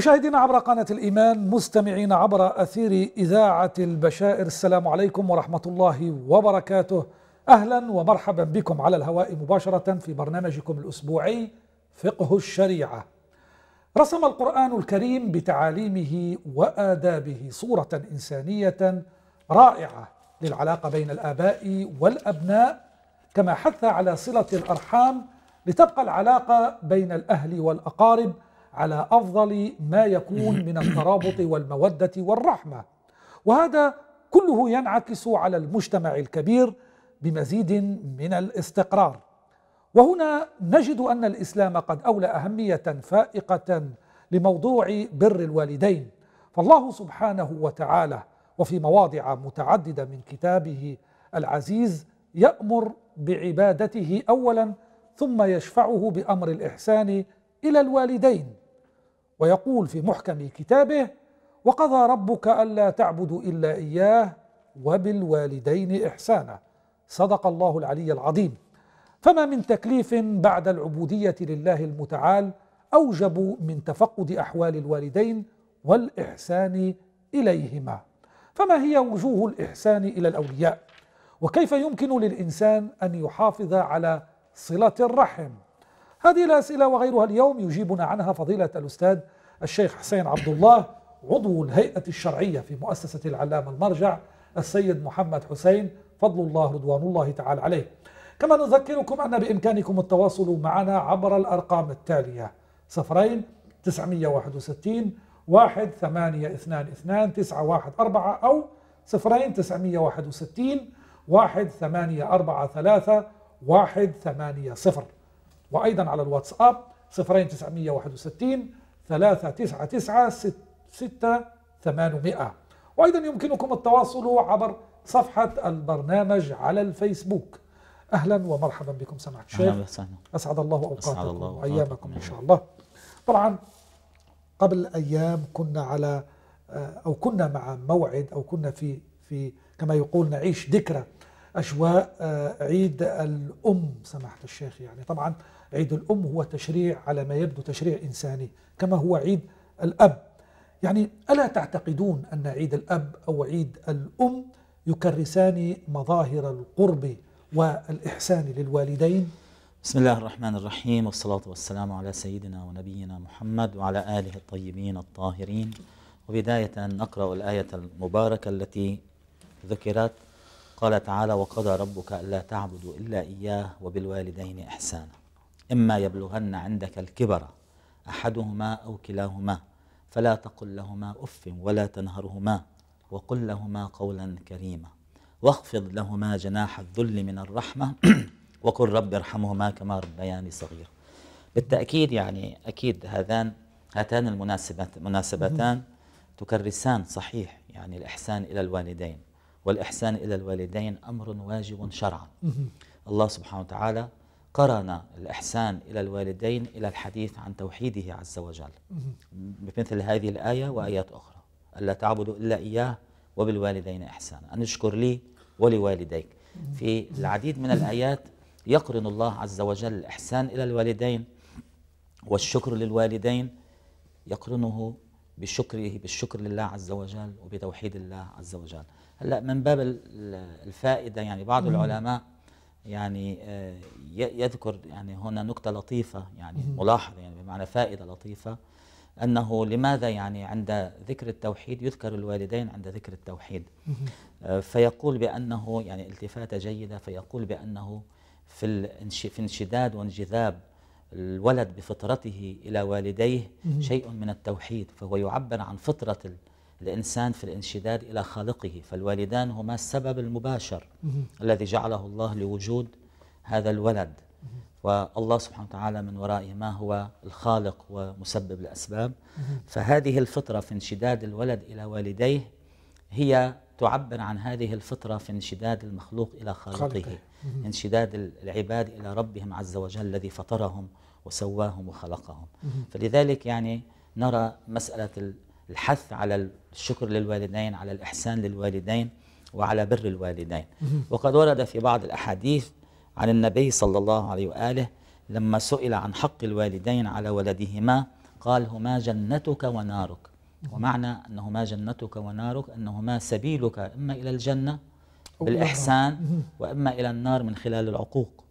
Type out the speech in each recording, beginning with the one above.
مشاهدينا عبر قناة الإيمان مستمعين عبر أثير إذاعة البشائر السلام عليكم ورحمة الله وبركاته أهلا ومرحبا بكم على الهواء مباشرة في برنامجكم الأسبوعي فقه الشريعة رسم القرآن الكريم بتعاليمه وآدابه صورة إنسانية رائعة للعلاقة بين الآباء والأبناء كما حث على صلة الأرحام لتبقى العلاقة بين الأهل والأقارب على أفضل ما يكون من الترابط والمودة والرحمة وهذا كله ينعكس على المجتمع الكبير بمزيد من الاستقرار وهنا نجد أن الإسلام قد أولى أهمية فائقة لموضوع بر الوالدين فالله سبحانه وتعالى وفي مواضع متعددة من كتابه العزيز يأمر بعبادته أولا ثم يشفعه بأمر الإحسان إلى الوالدين ويقول في محكم كتابه وقضى ربك ألا تعبدوا إلا إياه وبالوالدين إحسانا صدق الله العلي العظيم فما من تكليف بعد العبودية لله المتعال أوجب من تفقد أحوال الوالدين والإحسان إليهما فما هي وجوه الإحسان إلى الأولياء وكيف يمكن للإنسان أن يحافظ على صلة الرحم هذه الأسئلة وغيرها اليوم يجيبنا عنها فضيلة الأستاذ الشيخ حسين عبد الله عضو الهيئة الشرعية في مؤسسة العلامة المرجع السيد محمد حسين فضل الله رضوان الله تعالى عليه كما نذكركم أن بإمكانكم التواصل معنا عبر الأرقام التالية صفرين 961 واحد ثمانية اثنان اثنان تسعة واحد أربعة أو صفرين تسعمية واحد وستين واحد ثمانية أربعة ثلاثة واحد ثمانية صفر وأيضا على الواتساب 0961 399 6800 وأيضا يمكنكم التواصل عبر صفحة البرنامج على الفيسبوك أهلا ومرحبا بكم سماحة الشيخ أسعد الله أوقاتكم وأيامكم إن شاء الله طبعا قبل أيام كنا على آه، أو كنا مع موعد أو كنا في في كما يقول نعيش ذكرى أجواء آه، عيد الأم سماحة الشيخ يعني طبعا عيد الأم هو تشريع على ما يبدو تشريع إنساني كما هو عيد الأب يعني ألا تعتقدون أن عيد الأب أو عيد الأم يكرسان مظاهر القرب والإحسان للوالدين؟ بسم الله الرحمن الرحيم والصلاة والسلام على سيدنا ونبينا محمد وعلى آله الطيبين الطاهرين وبداية نقرأ الآية المباركة التي ذكرت قال تعالى وقضى ربك ألا تعبدوا إلا إياه وبالوالدين إحسانا إما يبلغن عندك الكبر أحدهما أو كلاهما فلا تقل لهما أف ولا تنهرهما وقل لهما قولا كريما واخفض لهما جناح الذل من الرحمة وقل رب ارحمهما كما ربياني صغير بالتأكيد يعني أكيد هذان هاتان المناسبات مناسبتان تكرسان صحيح يعني الإحسان إلى الوالدين والإحسان إلى الوالدين أمر واجب شرعا الله سبحانه وتعالى قرن الإحسان إلى الوالدين إلى الحديث عن توحيده عز وجل بمثل هذه الآية وآيات أخرى ألا تعبدوا إلا إياه وبالوالدين إحسانا أن اشكر لي ولوالديك في العديد من الآيات يقرن الله عز وجل الإحسان إلى الوالدين والشكر للوالدين يقرنه بشكره بالشكر لله عز وجل وبتوحيد الله عز وجل هلا من باب الفائدة يعني بعض العلماء يعني آه، يذكر يعني هنا نكتة لطيفة يعني ملاحظة يعني بمعنى فائدة لطيفة أنه لماذا يعني عند ذكر التوحيد يذكر الوالدين عند ذكر التوحيد آه، فيقول بأنه يعني التفاتة جيدة فيقول بأنه في في انشداد وانجذاب الولد بفطرته إلى والديه شيء من التوحيد فهو يعبر عن فطرة الإنسان في الانشداد إلى خالقه فالوالدان هما السبب المباشر الذي جعله الله لوجود هذا الولد والله سبحانه وتعالى من ورائهما هو الخالق ومسبب الأسباب فهذه الفطرة في انشداد الولد إلى والديه هي تعبر عن هذه الفطرة في انشداد المخلوق إلى خالقه خلقه. انشداد العباد إلى ربهم عز وجل الذي فطرهم وسواهم وخلقهم فلذلك يعني نرى مسألة الحث على الشكر للوالدين على الإحسان للوالدين وعلى بر الوالدين وقد ورد في بعض الأحاديث عن النبي صلى الله عليه وآله لما سئل عن حق الوالدين على ولدهما قال هما جنتك ونارك ومعنى أنهما جنتك ونارك أنهما سبيلك إما إلى الجنة بالإحسان وإما إلى النار من خلال العقوق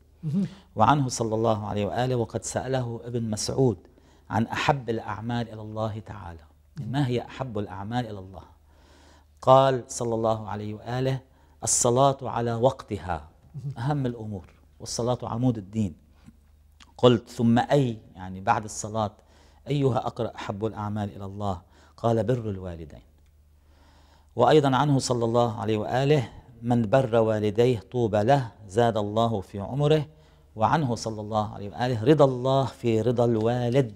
وعنه صلى الله عليه وآله وقد سأله ابن مسعود عن أحب الأعمال إلى الله تعالى ما هي أحب الأعمال إلى الله قال صلى الله عليه وآله الصلاة على وقتها أهم الأمور والصلاة عمود الدين قلت ثم أي يعني بعد الصلاة أيها أقرأ أحب الأعمال إلى الله قال بر الوالدين وأيضا عنه صلى الله عليه وآله من بر والديه طوبى له زاد الله في عمره وعنه صلى الله عليه وآله رضا الله في رضا الوالد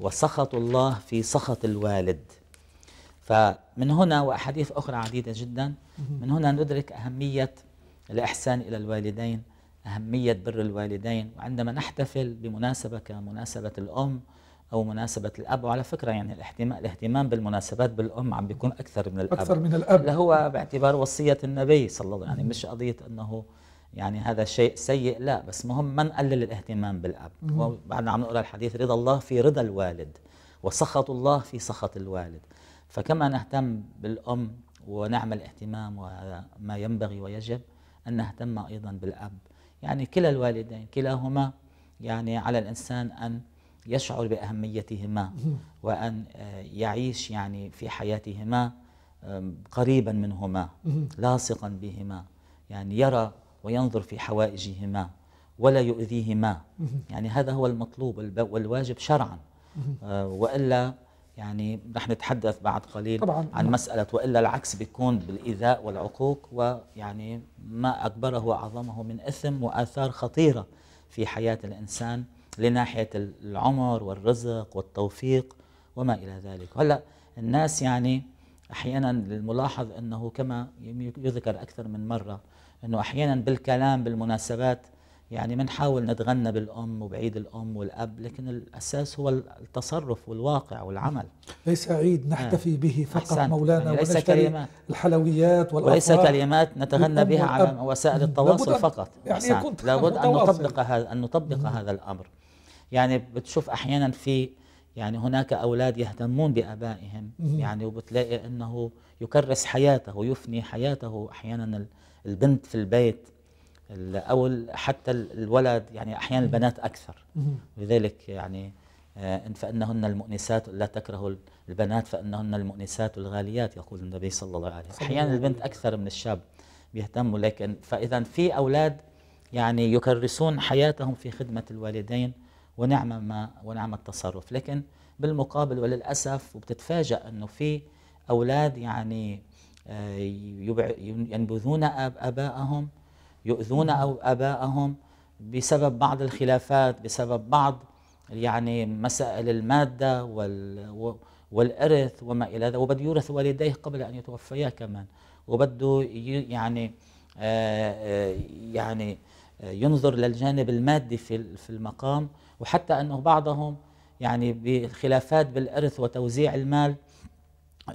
وسخط الله في سخط الوالد فمن هنا وأحاديث أخرى عديدة جدا من هنا ندرك أهمية الإحسان إلى الوالدين أهمية بر الوالدين وعندما نحتفل بمناسبة كمناسبة الأم أو مناسبة الأب وعلى فكرة يعني الاهتمام, الاهتمام بالمناسبات بالأم عم بيكون أكثر من الأب أكثر من الأب اللي هو باعتبار وصية النبي صلى الله عليه وسلم يعني مش قضية أنه يعني هذا شيء سيء لا بس مهم ما نقلل الاهتمام بالاب وبعدنا عم نقرا الحديث رضا الله في رضا الوالد وسخط الله في سخط الوالد فكما نهتم بالام ونعمل اهتمام وهذا ما ينبغي ويجب ان نهتم ايضا بالاب يعني كلا الوالدين كلاهما يعني على الانسان ان يشعر باهميتهما وان آه، يعيش يعني في حياتهما قريبا منهما لاصقا بهما يعني يرى وينظر في حوائجهما ولا يؤذيهما يعني هذا هو المطلوب والواجب شرعا آه، والا يعني رح نتحدث بعد قليل طبعاً. عن نعم. مسألة وإلا العكس بيكون بالإيذاء والعقوق ويعني ما أكبره وأعظمه من إثم وآثار خطيرة في حياة الإنسان لناحية العمر والرزق والتوفيق وما إلى ذلك هلا الناس يعني أحيانا الملاحظ أنه كما يذكر أكثر من مرة انه احيانا بالكلام بالمناسبات يعني بنحاول نتغنى بالام وبعيد الام والاب لكن الاساس هو التصرف والواقع والعمل ليس عيد نحتفي آه. به فقط مولانا يعني ليس كلمات الحلويات وليس كلمات نتغنى بها على وسائل التواصل فقط يعني لابد ان نطبق هذا ان نطبق هذا الامر يعني بتشوف احيانا في يعني هناك أولاد يهتمون بأبائهم يعني وبتلاقي أنه يكرس حياته يفني حياته أحيانا البنت في البيت أو حتى الولد يعني أحيانا البنات أكثر لذلك يعني آه، ان فإنهن المؤنسات لا تكره البنات فإنهن المؤنسات الغاليات يقول النبي صلى الله عليه وسلم أحيانا البنت أكثر من الشاب بيهتموا لكن فإذا في أولاد يعني يكرسون حياتهم في خدمة الوالدين ونعم ما ونعم التصرف لكن بالمقابل وللاسف وبتتفاجئ انه في اولاد يعني آه، ينبذون ابائهم يؤذون ابائهم بسبب بعض الخلافات بسبب بعض يعني مسائل الماده وال والارث وما الى ذلك وبده يورث والديه قبل ان يتوفيا كمان وبده يعني آه، آه، يعني ينظر للجانب المادي في في المقام وحتى أنه بعضهم يعني بخلافات بالإرث وتوزيع المال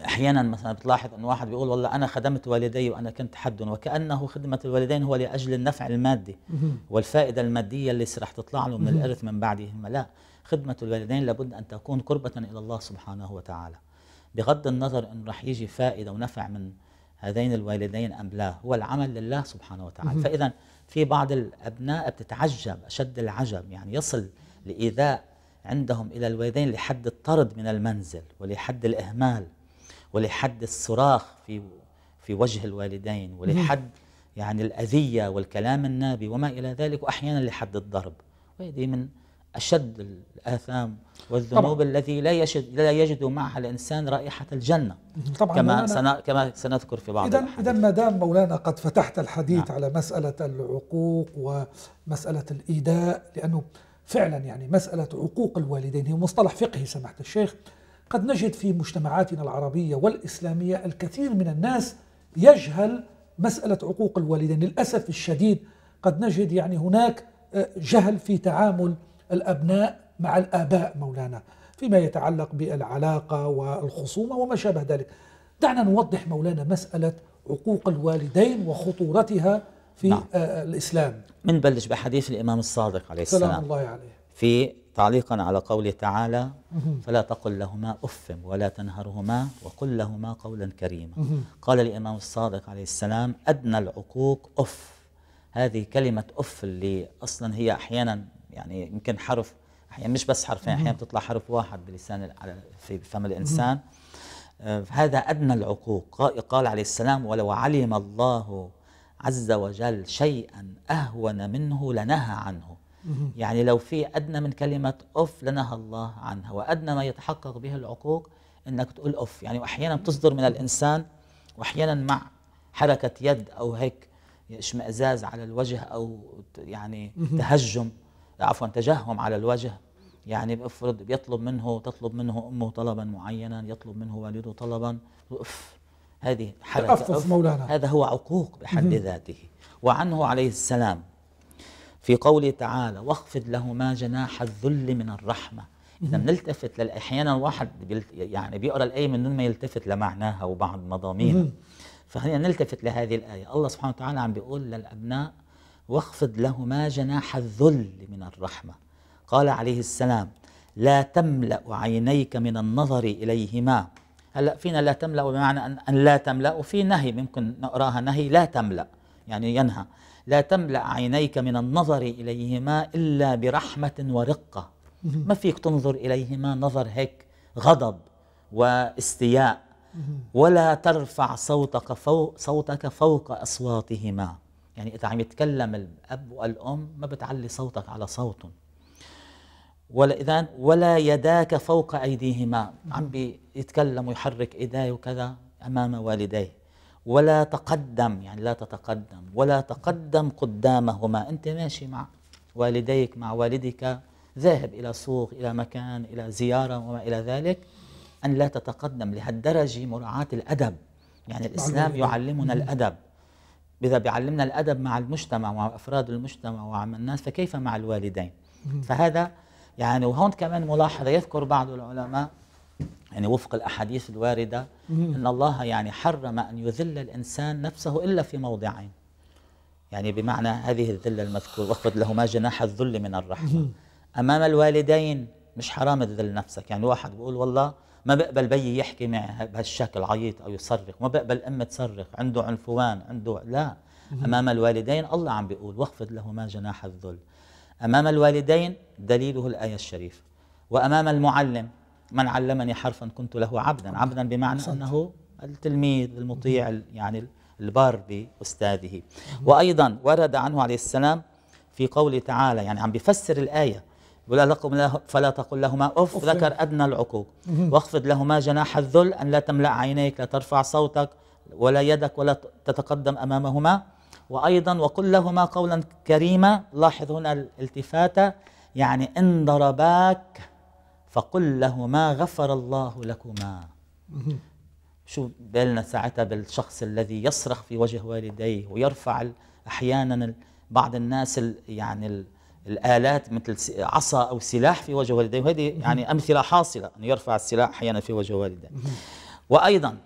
احيانا مثلا بتلاحظ انه واحد بيقول والله انا خدمت والدي وانا كنت حد وكانه خدمه الوالدين هو لاجل النفع المادي والفائده الماديه اللي رح تطلع له من الارث من بعدهما لا خدمه الوالدين لابد ان تكون قربه الى الله سبحانه وتعالى بغض النظر انه رح يجي فائده ونفع من هذين الوالدين ام لا هو العمل لله سبحانه وتعالى فاذا في بعض الابناء بتتعجب اشد العجب يعني يصل لإيذاء عندهم إلى الوالدين لحد الطرد من المنزل ولحد الإهمال ولحد الصراخ في في وجه الوالدين ولحد يعني الأذية والكلام النابي وما إلى ذلك وأحيانا لحد الضرب وهذه من أشد الآثام والذنوب طبعا. التي لا يجد لا يجد معها الإنسان رائحة الجنة طبعا كما سن كما سنذكر في بعض إذا إذا ما دام مولانا قد فتحت الحديث نعم. على مسألة العقوق ومسألة الإيذاء لأنه فعلا يعني مسألة عقوق الوالدين هي مصطلح فقهي سماحة الشيخ قد نجد في مجتمعاتنا العربية والإسلامية الكثير من الناس يجهل مسألة عقوق الوالدين للأسف الشديد قد نجد يعني هناك آه، جهل في تعامل الأبناء مع الآباء مولانا فيما يتعلق بالعلاقة والخصومة وما شابه ذلك دعنا نوضح مولانا مسألة عقوق الوالدين وخطورتها في نعم. آه، آه، الإسلام بلش بحديث الإمام الصادق عليه السلام سلام الله عليه في تعليقا على قوله تعالى فلا تقل لهما أف ولا تنهرهما وقل لهما قولا كريما قال الإمام الصادق عليه السلام أدنى العقوق أف هذه كلمة أف اللي أصلا هي أحيانا يعني يمكن حرف أحيانا مش بس حرفين أحيانا بتطلع حرف واحد بلسان في فم الإنسان آه، هذا أدنى العقوق قال عليه السلام ولو علم الله عز وجل شيئا أهون منه لنهى عنه يعني لو في أدنى من كلمة أف لنهى الله عنها وأدنى ما يتحقق به العقوق أنك تقول أف يعني وأحيانا بتصدر من الإنسان وأحيانا مع حركة يد أو هيك اشمئزاز على الوجه أو يعني تهجم عفوا تجهم على الوجه يعني بفرض بيطلب منه تطلب منه امه طلبا معينا يطلب منه والده طلبا اوف هذه حالة تأفف مولانا هذا هو عقوق بحد ذاته وعنه عليه السلام في قوله تعالى واخفض لهما جناح الذل من الرحمة إذا بنلتفت أحيانا الواحد يعني بيقرأ الآية من دون ما يلتفت لمعناها وبعض مضامينها فخلينا نلتفت لهذه الآية الله سبحانه وتعالى عم بيقول للأبناء واخفض لهما جناح الذل من الرحمة قال عليه السلام لا تملأ عينيك من النظر إليهما هلا فينا لا تملا بمعنى ان, لا تملا وفي نهي ممكن نقراها نهي لا تملا يعني ينهى لا تملا عينيك من النظر اليهما الا برحمه ورقه ما فيك تنظر اليهما نظر هيك غضب واستياء ولا ترفع صوتك فوق صوتك فوق اصواتهما يعني اذا عم يتكلم الاب والام ما بتعلي صوتك على صوتهم ولا إذا ولا يداك فوق أيديهما عم بيتكلم ويحرك إيديه وكذا أمام والديه ولا تقدم يعني لا تتقدم ولا تقدم قدامهما أنت ماشي مع والديك مع والدك ذاهب إلى سوق إلى مكان إلى زيارة وما إلى ذلك أن لا تتقدم لهالدرجة مراعاة الأدب يعني الإسلام يعني. يعلمنا الأدب إذا بيعلمنا الأدب مع المجتمع ومع أفراد المجتمع ومع الناس فكيف مع الوالدين فهذا يعني وهون كمان ملاحظه يذكر بعض العلماء يعني وفق الاحاديث الوارده ان الله يعني حرم ان يذل الانسان نفسه الا في موضعين يعني بمعنى هذه الذله المذكور واخفض لهما جناح الذل من الرحمه امام الوالدين مش حرام تذل نفسك يعني واحد بيقول والله ما بقبل بيي يحكي معي بهالشكل عيط او يصرخ ما بقبل ام تصرخ عنده عنفوان عنده لا امام الوالدين الله عم بيقول واخفض لهما جناح الذل أمام الوالدين دليله الآية الشريفة وأمام المعلم من علمني حرفا كنت له عبدا عبدا بمعنى صحيح. أنه التلميذ المطيع يعني البار بأستاذه وأيضا ورد عنه عليه السلام في قوله تعالى يعني عم بيفسر الآية ولا لكم له فلا تقل لهما أف, أف ذكر أدنى العقوق واخفض لهما جناح الذل أن لا تملأ عينيك لا ترفع صوتك ولا يدك ولا تتقدم أمامهما وأيضا وقل لهما قولا كريما لاحظ هنا الالتفاتة يعني إن ضرباك فقل لهما غفر الله لكما شو بالنا ساعتها بالشخص الذي يصرخ في وجه والديه ويرفع أحيانا بعض الناس يعني الآلات مثل عصا أو سلاح في وجه والديه وهذه يعني أمثلة حاصلة أن يرفع السلاح أحيانا في وجه والديه وأيضا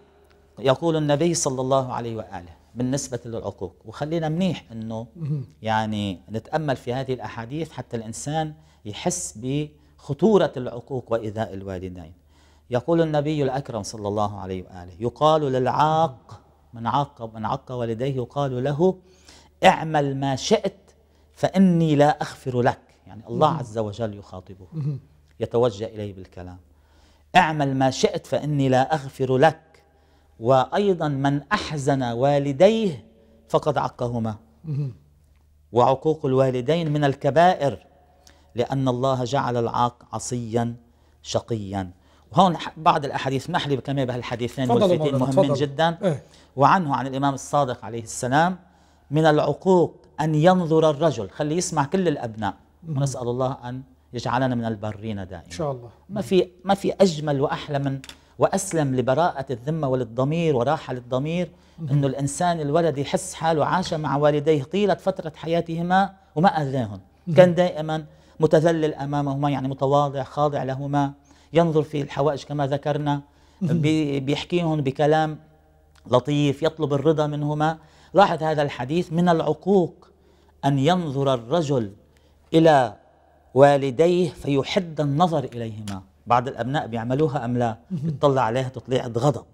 يقول النبي صلى الله عليه وآله بالنسبة للعقوق وخلينا منيح أنه يعني نتأمل في هذه الأحاديث حتى الإنسان يحس بخطورة العقوق وإيذاء الوالدين يقول النبي الأكرم صلى الله عليه وآله يقال للعاق من عاق من عق والديه يقال له اعمل ما شئت فإني لا أغفر لك يعني الله عز وجل يخاطبه يتوجه إليه بالكلام اعمل ما شئت فإني لا أغفر لك وأيضا من أحزن والديه فقد عقهما وعقوق الوالدين من الكبائر لأن الله جعل العاق عصيا شقيا وهون بعض الأحاديث محلي بكمية بهالحديثين ملفتين مهمين فضل. جدا إيه. وعنه عن الإمام الصادق عليه السلام من العقوق أن ينظر الرجل خلي يسمع كل الأبناء ونسأل الله أن يجعلنا من البارين دائما إن شاء الله ما في ما في أجمل وأحلى من واسلم لبراءه الذمه وللضمير وراحه للضمير انه الانسان الولد يحس حاله عاش مع والديه طيله فتره حياتهما وما اذاهم كان دائما متذلل امامهما يعني متواضع خاضع لهما ينظر في الحوائج كما ذكرنا بيحكيهم بكلام لطيف يطلب الرضا منهما لاحظ هذا الحديث من العقوق ان ينظر الرجل الى والديه فيحد النظر اليهما بعض الابناء بيعملوها ام لا بتطلع عليها تطليعه غضب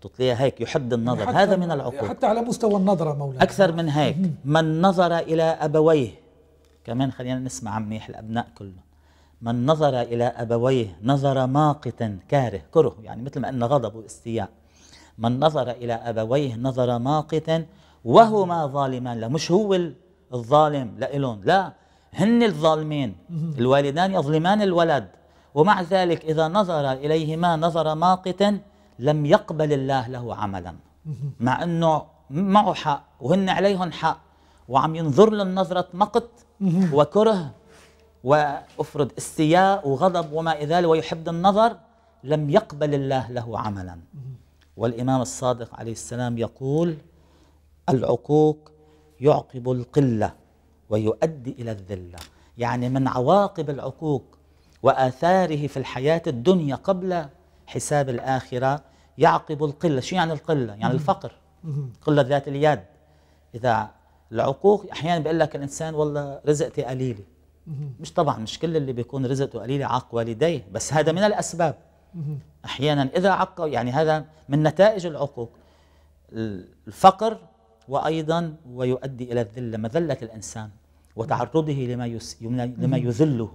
تطليع هيك يحد النظر يعني هذا من العقوق حتى على مستوى النظره مولانا اكثر من هيك من نظر الى ابويه كمان خلينا نسمع منيح الابناء كلهم من نظر الى ابويه نظر ماقتا كاره كره يعني مثل ما قلنا غضب واستياء من نظر الى ابويه نظر ماقتا وهما ظالمان لا مش هو الظالم لإلهم لا هن الظالمين الوالدان يظلمان الولد ومع ذلك إذا نظر إليهما نظر ماقتا لم يقبل الله له عملا مع أنه معه حق وهن عليهم حق وعم ينظر لهم نظرة مقت وكره وأفرض استياء وغضب وما إذا ويحب النظر لم يقبل الله له عملا والإمام الصادق عليه السلام يقول العقوق يعقب القلة ويؤدي إلى الذلة يعني من عواقب العقوق وآثاره في الحياة الدنيا قبل حساب الآخرة يعقب القلة شو يعني القلة؟ يعني الفقر قلة ذات اليد إذا العقوق أحيانا بيقول لك الإنسان والله رزقتي قليلة مش طبعا مش كل اللي بيكون رزقته قليلة عاق والديه بس هذا من الأسباب أحيانا إذا عق يعني هذا من نتائج العقوق الفقر وأيضا ويؤدي إلى الذلة مذلة الإنسان وتعرضه لما لما يذله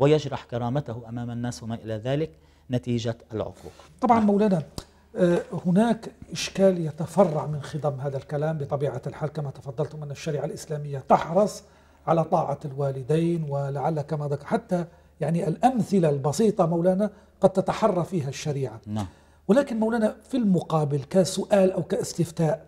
ويجرح كرامته امام الناس وما الى ذلك نتيجه العقوق. طبعا نعم. مولانا آه، هناك إشكال يتفرع من خضم هذا الكلام بطبيعة الحال كما تفضلتم أن الشريعة الإسلامية تحرص على طاعة الوالدين ولعل كما ذكر حتى يعني الأمثلة البسيطة مولانا قد تتحرى فيها الشريعة نعم. ولكن مولانا في المقابل كسؤال أو كاستفتاء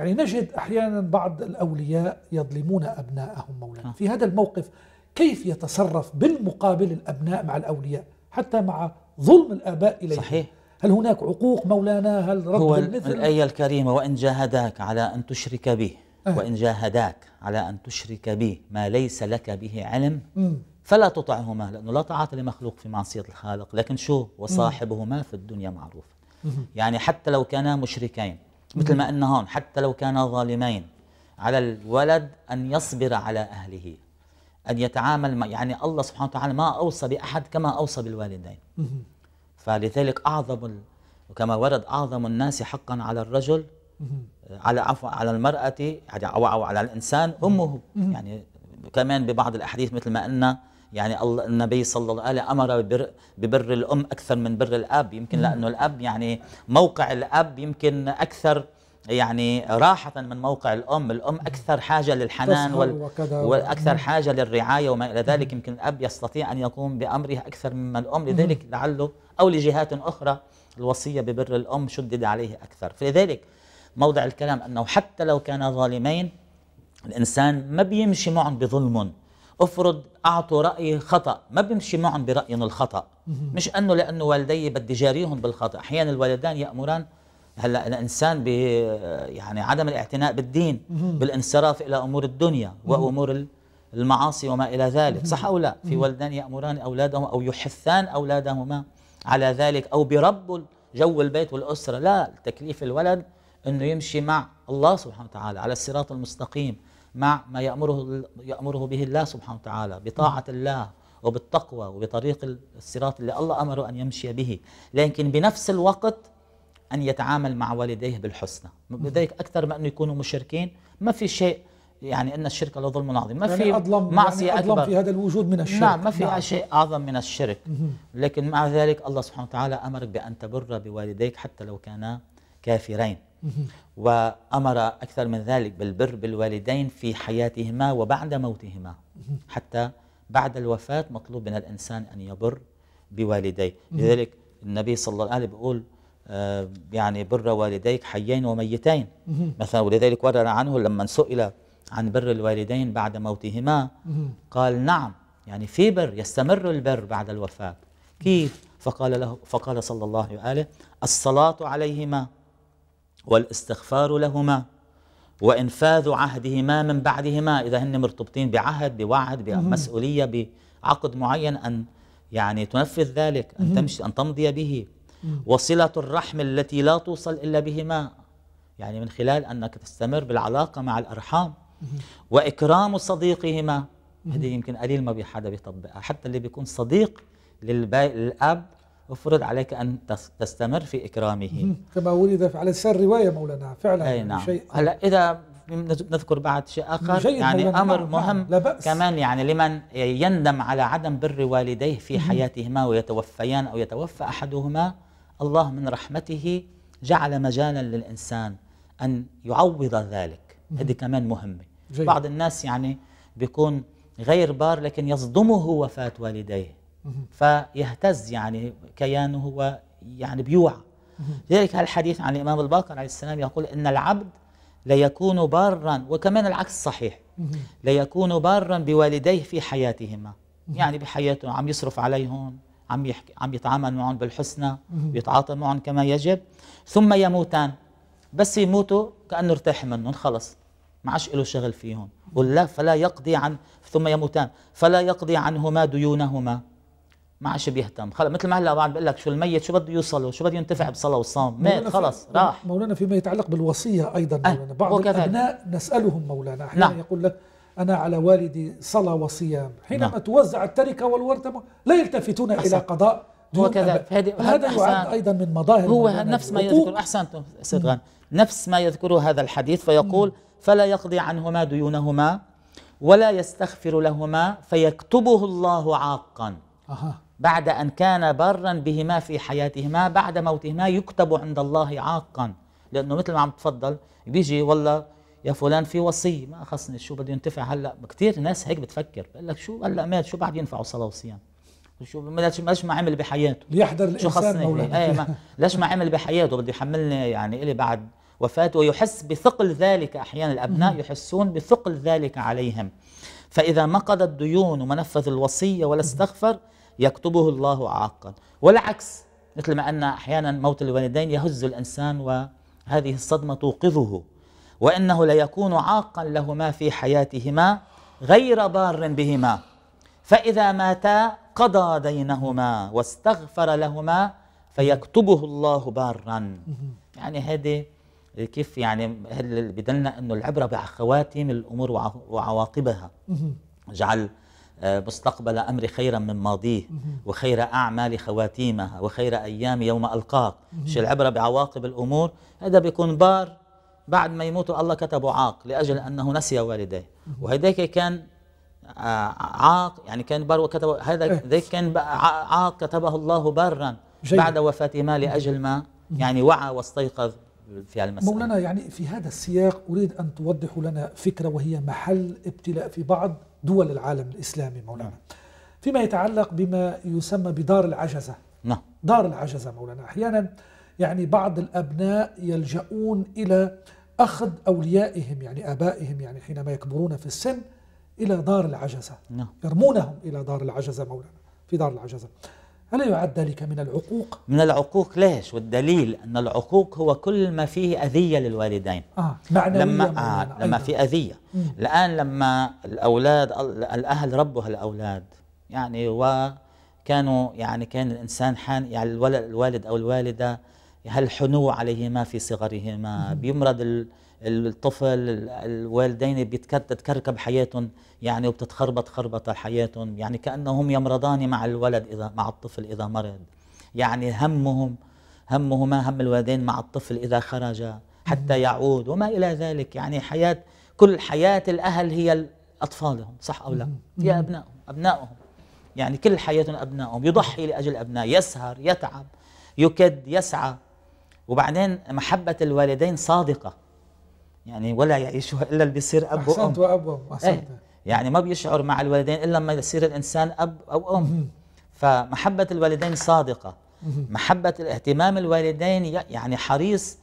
يعني نجد أحيانا بعض الأولياء يظلمون أبنائهم مولانا آه. في هذا الموقف كيف يتصرف بالمقابل الأبناء مع الأولياء حتى مع ظلم الآباء إليهم صحيح هل هناك عقوق مولانا هل رد هو المثل الآية الكريمة وإن جاهداك على أن تشرك به أه. وإن جاهداك على أن تشرك به ما ليس لك به علم م. فلا تطعهما لأنه لا طاعة لمخلوق في معصية الخالق لكن شو وصاحبهما في الدنيا معروف يعني حتى لو كانا مشركين مثل ما قلنا هون حتى لو كانا ظالمين على الولد أن يصبر على أهله أن يتعامل مع يعني الله سبحانه وتعالى ما أوصى بأحد كما أوصى بالوالدين فلذلك أعظم وكما ورد أعظم الناس حقا على الرجل على عفوا على المرأة يعني أو على الإنسان أمه يعني كمان ببعض الأحاديث مثل ما قلنا يعني النبي صلى الله عليه وسلم امر ببر, ببر الام اكثر من بر الاب يمكن لانه الاب يعني موقع الاب يمكن اكثر يعني راحة من موقع الأم الأم أكثر حاجة للحنان وال... وأكثر حاجة للرعاية وما إلى ذلك يمكن الأب يستطيع أن يقوم بأمره أكثر مما الأم لذلك لعله أو لجهات أخرى الوصية ببر الأم شدد عليه أكثر فلذلك موضع الكلام أنه حتى لو كانا ظالمين الإنسان ما بيمشي معهم بظلم افرض اعطوا راي خطا ما بمشي معهم براي الخطا مش انه لانه والدي بدي جاريهم بالخطا احيانا الوالدان يامران هلا الانسان ب يعني عدم الاعتناء بالدين بالانصراف الى امور الدنيا وامور المعاصي وما الى ذلك صح او لا في والدان يامران اولادهم او يحثان اولادهما على ذلك او برب جو البيت والاسره لا تكليف الولد انه يمشي مع الله سبحانه وتعالى على الصراط المستقيم مع ما يأمره, يأمره به الله سبحانه وتعالى بطاعة الله وبالتقوى وبطريق الصراط اللي الله أمره أن يمشي به لكن بنفس الوقت أن يتعامل مع والديه بالحسنى لذلك أكثر ما أنه يكونوا مشركين ما في شيء يعني ان الشرك لظلم عظيم ما يعني في أظلم يعني معصيه يعني أظلم اكبر في هذا الوجود من الشرك نعم ما في نعم. شيء اعظم من الشرك لكن مع ذلك الله سبحانه وتعالى امرك بان تبر بوالديك حتى لو كانا كافرين وأمر أكثر من ذلك بالبر بالوالدين في حياتهما وبعد موتهما حتى بعد الوفاة مطلوب من الإنسان أن يبر بوالديه لذلك النبي صلى الله عليه وسلم بيقول آه، يعني بر والديك حيين وميتين مثلا ولذلك ورد عنه لما سئل عن بر الوالدين بعد موتهما قال نعم يعني في بر يستمر البر بعد الوفاة كيف فقال له فقال صلى الله عليه وآله الصلاة عليهما والاستغفار لهما وإنفاذ عهدهما من بعدهما إذا هن مرتبطين بعهد بوعد بمسؤولية بعقد معين أن يعني تنفذ ذلك أن تمشي أن تمضي به وصلة الرحم التي لا توصل إلا بهما يعني من خلال أنك تستمر بالعلاقة مع الأرحام وإكرام صديقهما هذه يمكن قليل ما حدا بيطبقها حتى اللي بيكون صديق للأب أفرض عليك أن تستمر في إكرامه كما ولد على السر رواية مولانا فعلا أي نعم. شيء هلا إذا نذكر بعد شيء آخر يعني نعم، أمر نعم مهم لا بأس. كمان يعني لمن يندم على عدم بر والديه في حياتهما ويتوفيان أو يتوفى أحدهما الله من رحمته جعل مجالا للإنسان أن يعوض ذلك هذه كمان مهمة جيد. بعض الناس يعني بيكون غير بار لكن يصدمه وفاة والديه فيهتز يعني كيانه ويعني بيوعى لذلك الحديث عن الإمام الباقر عليه السلام يقول إن العبد ليكون بارا وكمان العكس صحيح ليكون بارا بوالديه في حياتهما يعني بحياته عم يصرف عليهم عم يحكي عم يتعامل معهم بالحسنى ويتعاطى معهم كما يجب ثم يموتان بس يموتوا كانه ارتاح منهم خلص ما عادش له شغل فيهم ولا فلا يقضي عن ثم يموتان فلا يقضي عنهما ديونهما ما عادش بيهتم خلص مثل ما هلا بعد بقول لك شو الميت شو بده يوصل شو بده ينتفع بصلاه وصام مات خلص راح مولانا فيما يتعلق بالوصيه ايضا أه، مولانا بعض الابناء نسالهم مولانا احيانا نعم. يقول لك انا على والدي صلاه وصيام حينما نعم. توزع التركه والورثه لا يلتفتون الى قضاء هو كذا هذا يعد ايضا من مظاهر هو نعم. نفس ما يذكر احسنتم استاذ غانم نفس ما يذكره هذا الحديث فيقول مم. نعم. فلا يقضي عنهما ديونهما ولا يستغفر لهما فيكتبه الله عاقا أها بعد أن كان برا بهما في حياتهما بعد موتهما يكتب عند الله عاقا لأنه مثل ما عم تفضل بيجي والله يا فلان في وصية ما خصني شو بده ينتفع هلا كثير ناس هيك بتفكر بقول لك شو هلا مات شو بعد ينفعوا صلاة وصيام شو ليش ما عمل بحياته ليحضر الانسان شو اي ما ليش ما عمل بحياته بده يحملني يعني الي بعد وفاته ويحس بثقل ذلك احيانا الابناء يحسون بثقل ذلك عليهم فاذا ما قضى الديون وما نفذ الوصيه ولا استغفر يكتبه الله عاقا والعكس مثل ما أن أحيانا موت الوالدين يهز الإنسان وهذه الصدمة توقظه وإنه ليكون عاقا لهما في حياتهما غير ضار بهما فإذا ماتا قضى دينهما واستغفر لهما فيكتبه الله بارا يعني هذه كيف يعني بدلنا انه العبره بعخواتم الامور وعواقبها جعل آه، مستقبل أمري خيرا من ماضيه وخير أعمال خواتيمها وخير أيام يوم ألقاك مش العبرة بعواقب الأمور هذا بيكون بار بعد ما يموت الله كتبه عاق لأجل أنه نسي والديه وهذاك كان آه، عاق يعني كان بار وكتبه هذا إيه. ذيك كان عاق كتبه الله برا بعد وفاة ما لأجل ما يعني وعى واستيقظ في المسألة مولانا يعني في هذا السياق أريد أن توضحوا لنا فكرة وهي محل ابتلاء في بعض دول العالم الإسلامي مولانا نعم. فيما يتعلق بما يسمى بدار العجزة نعم دار العجزة مولانا أحيانا يعني بعض الأبناء يلجؤون إلى أخذ أوليائهم يعني آبائهم يعني حينما يكبرون في السن إلى دار العجزة نعم يرمونهم إلى دار العجزة مولانا في دار العجزة ألا يعد ذلك من العقوق؟ من العقوق ليش؟ والدليل أن العقوق هو كل ما فيه أذية للوالدين آه معنى لما, آه لما في أذية مم. الآن لما الأولاد الأهل ربوا الأولاد يعني وكانوا يعني كان الإنسان حان يعني الولد, الوالد أو الوالدة هل حنو عليهما في صغرهما بيمرض الطفل الوالدين بتتكركب حياتهم يعني وبتتخربط خربطة حياتهم يعني كأنهم يمرضان مع الولد إذا مع الطفل إذا مرض يعني همهم همهما هم الوالدين مع الطفل إذا خرج حتى يعود وما إلى ذلك يعني حياة كل حياة الأهل هي أطفالهم صح أو لا هي أبنائهم أبنائهم يعني كل حياتهم أبنائهم يضحي لأجل أبناء يسهر يتعب يكد يسعى وبعدين محبة الوالدين صادقة يعني ولا يعيشها الا اللي بيصير اب وام احسنت واب وام إيه. احسنت يعني ما بيشعر مع الوالدين الا لما يصير الانسان اب او ام فمحبه الوالدين صادقه محبه الاهتمام الوالدين يعني حريص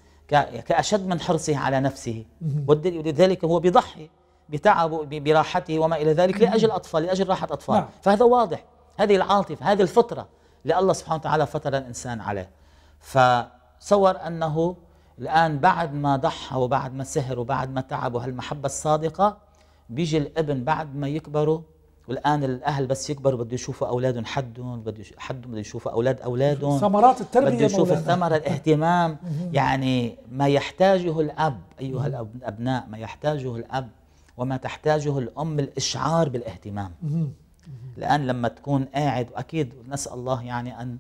كاشد من حرصه على نفسه ولذلك هو بيضحي بتعبه براحته وما الى ذلك لاجل اطفال لاجل راحه اطفال نعم. فهذا واضح هذه العاطفه هذه الفطره اللي الله سبحانه وتعالى فطر الانسان عليه فصور انه الآن بعد ما ضحى وبعد ما سهر وبعد ما تعب وهالمحبة الصادقة بيجي الابن بعد ما يكبروا والان الاهل بس يكبروا بده يشوفوا اولادهم حدهم بده حدهم بده يشوفوا اولاد اولادهم ثمرات التربيه بده يشوف الثمره الاهتمام يعني ما يحتاجه الاب ايها الابناء ما يحتاجه الاب وما تحتاجه الام الاشعار بالاهتمام الان لما تكون قاعد واكيد نسال الله يعني ان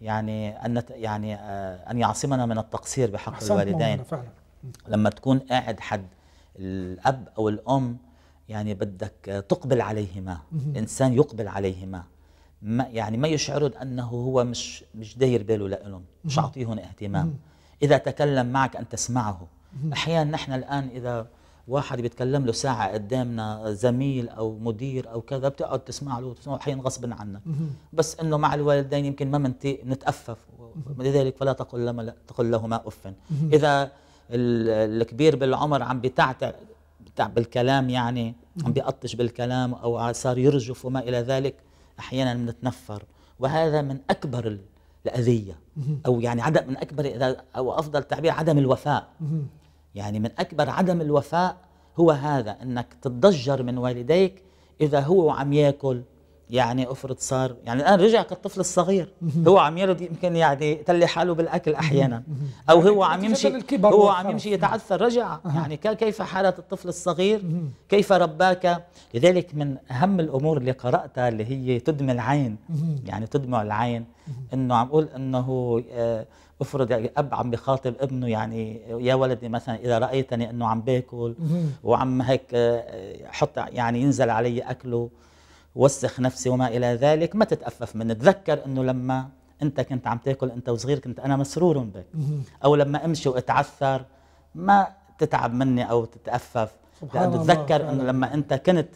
يعني ان يعني آه، ان يعصمنا من التقصير بحق الوالدين فعلا. لما تكون قاعد حد الاب او الام يعني بدك تقبل عليهما الانسان يقبل عليهما ما يعني ما يشعرون انه هو مش مش داير باله لهم مش عاطيهم اهتمام اذا تكلم معك ان تسمعه احيانا نحن الان اذا واحد بيتكلم له ساعة قدامنا زميل أو مدير أو كذا بتقعد تسمع له وتسمع حين غصب عنك بس إنه مع الوالدين يمكن ما منتي نتأفف لذلك فلا تقل لهما لا تقل لهما أف إذا الكبير بالعمر عم بتعتع بالكلام يعني عم بيقطش بالكلام أو صار يرجف وما إلى ذلك أحيانا بنتنفر وهذا من أكبر الأذية أو يعني عدم من أكبر أو أفضل تعبير عدم الوفاء يعني من أكبر عدم الوفاء هو هذا أنك تتضجر من والديك إذا هو عم ياكل يعني افرض صار يعني الان رجع كالطفل الصغير هو عم يرد يمكن يعني تلي حاله بالاكل احيانا او يعني هو عم يمشي هو عم يمشي يتعثر رجع يعني كيف حاله الطفل الصغير كيف رباك لذلك من اهم الامور اللي قراتها اللي هي تدمي العين يعني تدمع العين انه عم اقول انه آه، افرض يعني اب عم بخاطب ابنه يعني يا ولدي مثلا اذا رايتني انه عم باكل وعم هيك آه، حط يعني ينزل علي اكله وسخ نفسي وما الى ذلك ما تتأفف منه تذكر انه لما انت كنت عم تاكل انت وصغير كنت انا مسرور بك او لما امشي واتعثر ما تتعب مني او تتأفف لانه تذكر انه لما انت كنت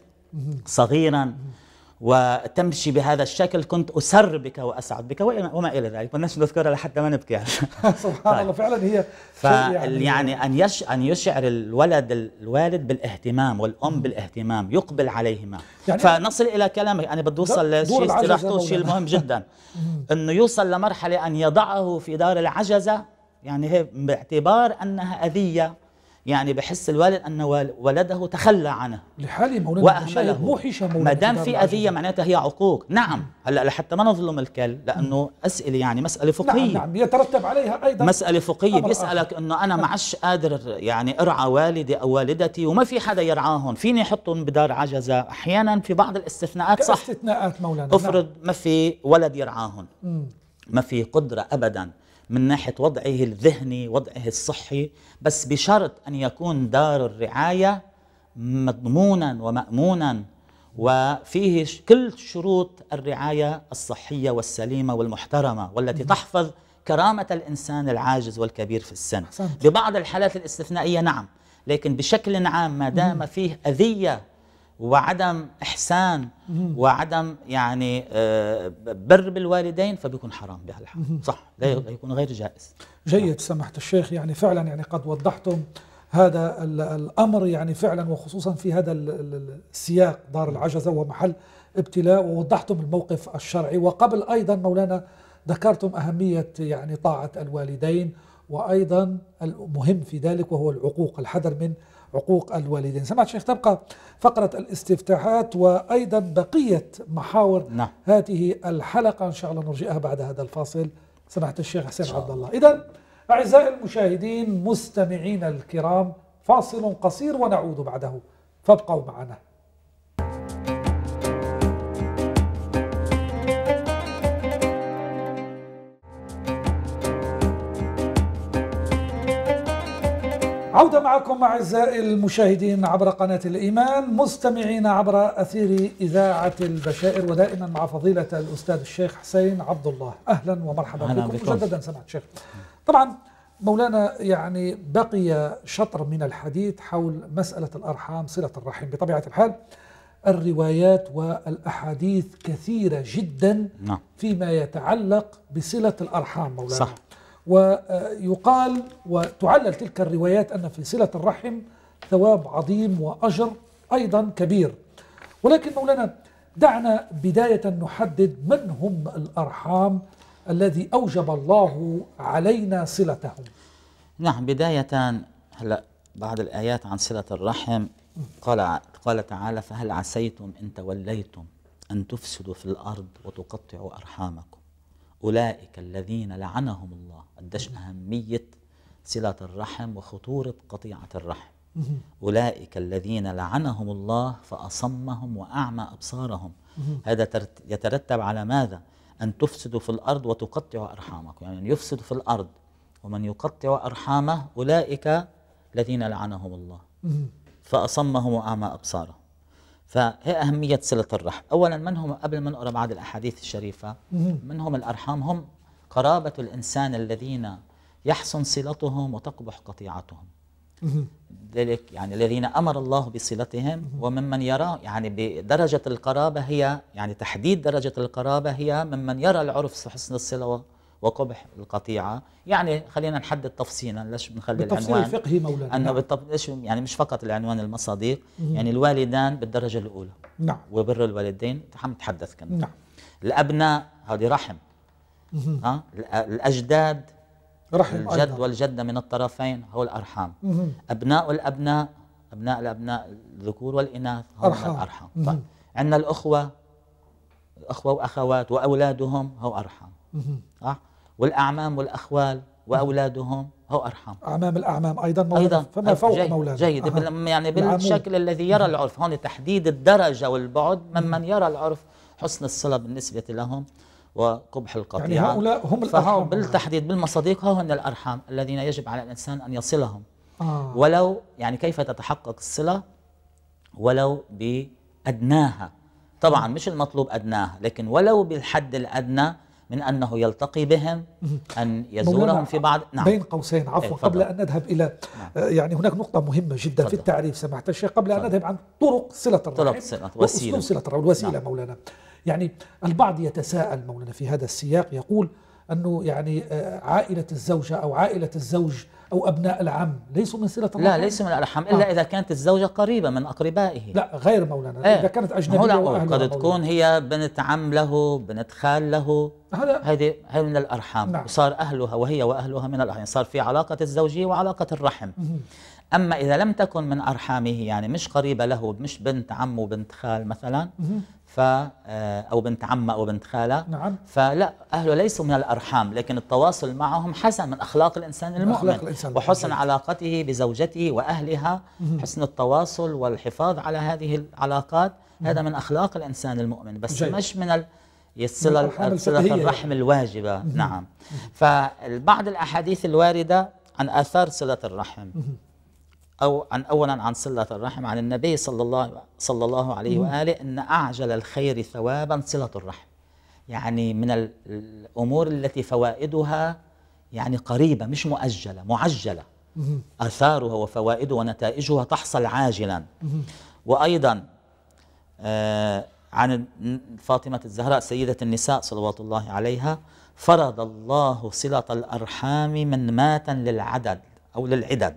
صغيرا وتمشي بهذا الشكل كنت أسر بك وأسعد بك وما إلى ذلك بدناش نذكرها لحتى ما نبكي يعني. سبحان طيب. الله فعلا هي يعني, يعني أن, يش أن يشعر الولد الوالد بالاهتمام والأم بالاهتمام يقبل عليهما يعني فنصل إلى كلامك أنا بدي أوصل لشيء استراحته شيء مهم جدا أنه يوصل لمرحلة أن يضعه في دار العجزة يعني هي باعتبار أنها أذية يعني بحس الوالد أن ولده تخلى عنه لحالهم وأهمله مو حشم ما دام في أذية معناتها هي عقوق نعم هلا لحتى ما نظلم الكل لأنه أسئلة يعني مسألة نعم، فقهية نعم نعم يترتب عليها أيضا مسألة فقهية بيسألك أنه أنا ما عادش قادر يعني أرعى والدي أو والدتي وما في حدا يرعاهم فيني أحطهم بدار عجزة أحيانا في بعض الاستثناءات صح استثناءات مولانا نعم. أفرض نعم. ما في ولد يرعاهم ما في قدرة أبدا من ناحية وضعه الذهني وضعه الصحي بس بشرط أن يكون دار الرعاية مضمونا ومأمونا وفيه كل شروط الرعاية الصحية والسليمة والمحترمة والتي تحفظ كرامة الإنسان العاجز والكبير في السن ببعض الحالات الاستثنائية نعم لكن بشكل عام ما دام فيه أذية وعدم إحسان وعدم يعني آه، بر بالوالدين فبيكون حرام بهالحال صح لا يكون غير جائز جيد نعم. سمحت الشيخ يعني فعلا يعني قد وضحتم هذا الأمر يعني فعلا وخصوصا في هذا السياق دار العجزة ومحل ابتلاء ووضحتم الموقف الشرعي وقبل أيضا مولانا ذكرتم أهمية يعني طاعة الوالدين وأيضا المهم في ذلك وهو العقوق الحذر من عقوق الوالدين سمعت شيخ تبقى فقرة الاستفتاحات وأيضا بقية محاور نعم. هذه الحلقة إن شاء الله نرجئها بعد هذا الفاصل سمعت الشيخ حسين عبد الله إذا أعزائي المشاهدين مستمعين الكرام فاصل قصير ونعود بعده فابقوا معنا عودة معكم أعزائي المشاهدين عبر قناة الإيمان مستمعين عبر أثير إذاعة البشائر ودائما مع فضيلة الأستاذ الشيخ حسين عبد الله أهلا ومرحبا أهلا بكم بكم. مجددا سمعت شيخ طبعا مولانا يعني بقي شطر من الحديث حول مسألة الأرحام صلة الرحم بطبيعة الحال الروايات والأحاديث كثيرة جدا نعم. فيما يتعلق بصلة الأرحام مولانا صح ويقال وتعلل تلك الروايات أن في صلة الرحم ثواب عظيم وأجر أيضا كبير ولكن مولانا دعنا بداية نحدد من هم الأرحام الذي أوجب الله علينا صلتهم نعم بداية هلا بعض الآيات عن صلة الرحم قال قال تعالى فهل عسيتم إن توليتم أن تفسدوا في الأرض وتقطعوا أرحامكم أولئك الذين لعنهم الله قديش أهمية صلة الرحم وخطورة قطيعة الرحم أولئك الذين لعنهم الله فأصمهم وأعمى أبصارهم هذا يترتب على ماذا؟ أن تفسدوا في الأرض وتقطعوا أرحامكم يعني من يفسد في الأرض ومن يقطع أرحامه أولئك الذين لعنهم الله فأصمهم وأعمى أبصارهم فهي أهمية صلة الرحم أولا من هم قبل ما نقرأ بعض الأحاديث الشريفة من هم الأرحام هم قرابة الإنسان الذين يحسن صلتهم وتقبح قطيعتهم ذلك يعني الذين أمر الله بصلتهم وممن يرى يعني بدرجة القرابة هي يعني تحديد درجة القرابة هي ممن يرى العرف حسن الصلة وقبح القطيعة يعني خلينا نحدد تفصيلا ليش بنخلي العنوان الفقهي مولانا أنه نعم. بالطب... يعني مش فقط العنوان المصادر يعني الوالدان بالدرجة الأولى نعم وبر الوالدين عم نتحدث كنا نعم الأبناء هذه رحم ها الأجداد رحم الجد والجدة من الطرفين هو الأرحام أبناء الأبناء أبناء الأبناء الذكور والإناث هم أرحام. الأرحام طيب عندنا الأخوة أخوة وأخوات وأولادهم هو أرحام صح والأعمام والأخوال وأولادهم هو أرحم أعمام الأعمام أيضا مولانا أيضا فما فوق جيد مولانا جيد أه. يعني بالشكل الذي يرى العرف هون تحديد الدرجة والبعد ممن يرى العرف حسن الصلة بالنسبة لهم وقبح القطيعة يعني هؤلاء هم الأرحام بالتحديد بالمصاديق هن الأرحام الذين يجب على الإنسان أن يصلهم آه. ولو يعني كيف تتحقق الصلة ولو بأدناها طبعا مش المطلوب أدناها لكن ولو بالحد الأدنى من أنه يلتقي بهم أن يزورهم في بعض نعم بين قوسين عفوا إيه، قبل أن نذهب إلى نعم. آه، يعني هناك نقطة مهمة جدا فضل. في التعريف سمحت الشيخ قبل أن نذهب عن طرق صلة الرحم طرق صلة وسيلة صلة الرحم الوسيلة نعم. مولانا يعني البعض يتساءل مولانا في هذا السياق يقول أنه يعني آه، عائلة الزوجة أو عائلة الزوج أو أبناء العم ليسوا من صلة الرحم لا ليس من الأرحام إلا آه. إذا كانت الزوجة قريبة من أقربائه لا غير مولانا إيه؟ إذا كانت أجنبية قد تكون هي بنت عم له بنت خال له هذا هذه هي من الأرحام نعم. وصار أهلها وهي وأهلها من الأرحام صار في علاقة الزوجية وعلاقة الرحم أما إذا لم تكن من أرحامه يعني مش قريبة له مش بنت عم وبنت خال مثلا ف آه، او بنت عمه او بنت خاله نعم فلا اهله ليسوا من الارحام لكن التواصل معهم حسن من اخلاق الانسان المؤمن أخلاق الإنسان وحسن الإنسان. علاقته بزوجته واهلها حسن التواصل والحفاظ على هذه العلاقات هذا من اخلاق الانسان المؤمن بس جاي. مش من الصله الرحم الواجبه نعم فبعض الاحاديث الوارده عن اثار صله الرحم أو عن أولا عن صلة الرحم عن النبي صلى الله صلى الله عليه وآله إن أعجل الخير ثوابا صلة الرحم يعني من الأمور التي فوائدها يعني قريبة مش مؤجلة معجلة أثارها وفوائدها ونتائجها تحصل عاجلا وأيضا آه، عن فاطمة الزهراء سيدة النساء صلوات الله عليها فرض الله صلة الأرحام من مات للعدد أو للعدد